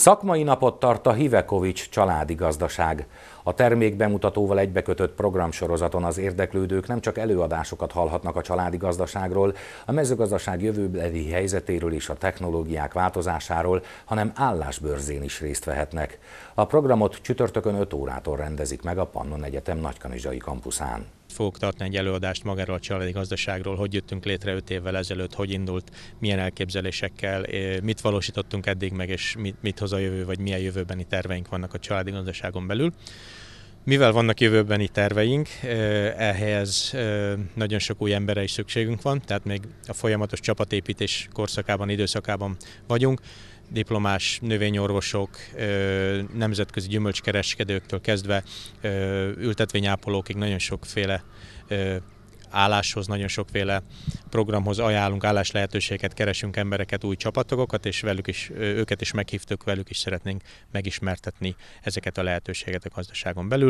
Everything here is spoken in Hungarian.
Szakmai napot tart a Hivekovics családi gazdaság. A termékbemutatóval egybekötött programsorozaton az érdeklődők nem csak előadásokat hallhatnak a családi gazdaságról, a mezőgazdaság jövőbeli helyzetéről és a technológiák változásáról, hanem állásbörzén is részt vehetnek. A programot csütörtökön 5 órától rendezik meg a Pannon Egyetem Nagykanizsai kampuszán. Fogok tartani egy előadást magáról a családi gazdaságról, hogy jöttünk létre 5 évvel ezelőtt, hogy indult, milyen elképzelésekkel, eh, mit valósítottunk eddig meg, és mit, mit hoz a jövő, vagy milyen jövőbeni terveink vannak a családi gazdaságon belül. Mivel vannak jövőbeni terveink, eh, ehhez eh, nagyon sok új emberre is szükségünk van, tehát még a folyamatos csapatépítés korszakában, időszakában vagyunk diplomás növényorvosok, nemzetközi gyümölcskereskedőktől kezdve ültetvényápolókig nagyon sokféle álláshoz, nagyon sokféle programhoz ajánlunk állás lehetőséget, keresünk embereket, új csapatokat, és velük is, őket is meghívtuk, velük is szeretnénk megismertetni ezeket a lehetőséget a gazdaságon belül.